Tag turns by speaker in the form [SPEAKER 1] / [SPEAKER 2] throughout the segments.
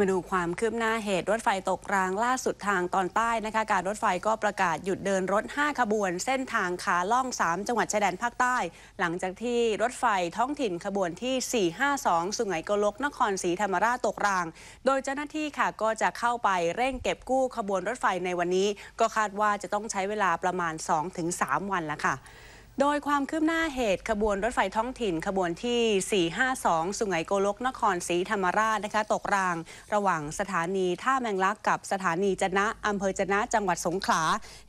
[SPEAKER 1] มาดูความคืบหน้าเหตุรถไฟตกรางล่าสุดทางตอนใต้นะคะ การรถไฟก็ประกาศหยุดเดินรถ 5 ขบวนเส้นทางขาล่อง 3จังหวัดชายแดนภาคใต้ หลังจากที่รถไฟท้องถิ่นขบวนที่ 452 สุไหงโกลก นครศรีธรรมราชตกราง โดยเจ้าหน้าที่ค่ะก็จะเข้าไปเร่งเก็บกู้ขบวนรถไฟในวันนี้ ก็คาดว่าจะต้องใช้เวลาประมาณ 2-3 วันละค่ะโดยความคืบหน้าเหตุขบวนรถไฟท้องถิ่น ขบวนที่ 452 สุไหงโกลก นครศรีธรรมราชนะคะ ตกราง ระหว่างสถานีท่าแมงลักกับสถานีจนะอำเภอจนะจังหวัดสงขลา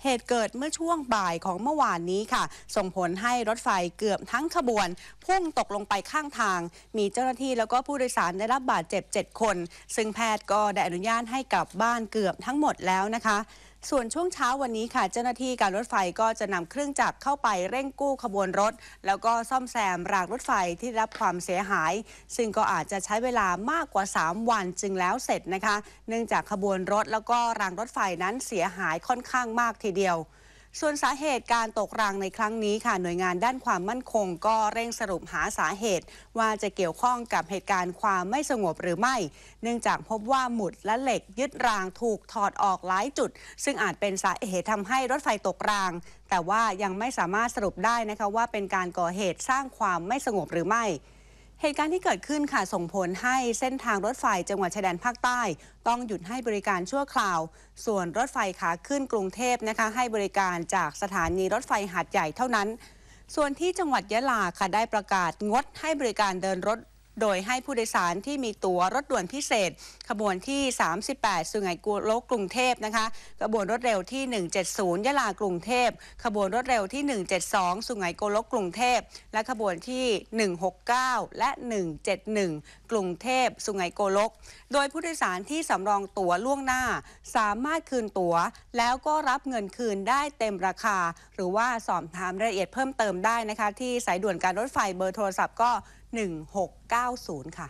[SPEAKER 1] เหตุเกิดเมื่อช่วงบ่ายของเมื่อวานนี้ค่ะ ส่งผลให้รถไฟเกือบทั้งขบวนพุ่งตกลงไปข้างทาง มีเจ้าหน้าที่แล้วก็ผู้โดยสารได้รับบาดเจ็บ 7 คน ซึ่งแพทย์ก็ได้อนุญาตให้กลับบ้านเกือบทั้งหมดแล้วนะคะส่วนช่วงเช้าวันนี้ค่ะเจ้าหน้าที่การรถไฟก็จะนำเครื่องจักรเข้าไปเร่งกู้ขบวนรถ แล้วก็ซ่อมแซมรางรถไฟที่รับความเสียหาย ซึ่งก็อาจจะใช้เวลามากกว่า 3 วันจึงแล้วเสร็จนะคะ เนื่องจากขบวนรถแล้วก็รางรถไฟนั้นเสียหายค่อนข้างมากทีเดียวส่วนสาเหตุการตกรางในครั้งนี้ค่ะ หน่วยงานด้านความมั่นคง ก็เร่งสรุปหาสาเหตุ ว่าจะเกี่ยวข้องกับเหตุการณ์ความไม่สงบหรือไม่ เนื่องจากพบว่าหมุดและเหล็กยึดราง ถูกถอดออกหลายจุด ซึ่งอาจเป็นสาเหตุทำให้รถไฟตกราง แต่ว่ายังไม่สามารถสรุปได้นะคะว่าเป็นการก่อเหตุสร้างความไม่สงบหรือไม่เหตุการณ์ที่เกิดขึ้นค่ะส่งผลให้เส้นทางรถไฟจังหวัดชายแดนภาคใต้ ต้องหยุดให้บริการชั่วคราว ส่วนรถไฟขาขึ้นกรุงเทพนะคะให้บริการจากสถานีรถไฟหาดใหญ่เท่านั้น ส่วนที่จังหวัดยะลาค่ะได้ประกาศงดให้บริการเดินรถโดย ให้ผู้โดยสารที่มีตั๋วรถด่วนพิเศษ ขบวนที่ 38สุไหงโกลก กรุงเทพนะคะ ขบวนรถเร็วที่ 170ยะลากรุงเทพ ขบวนรถเร็วที่ 172สุไหงโกลก กรุงเทพ และขบวนที่ 169 และ 171 กรุงเทพ สุไหงโกลก โดยผู้โดยสารที่สำรองตั๋วล่วงหน้า สามารถคืนตั๋ว แล้วก็รับเงินคืนได้เต็มราคา หรือว่าสอบถามรายละเอียดเพิ่มเติมได้นะคะที่สายด่วนการรถไฟเบอร์โทรศัพท์ก็ 1 6 90 ค่ะ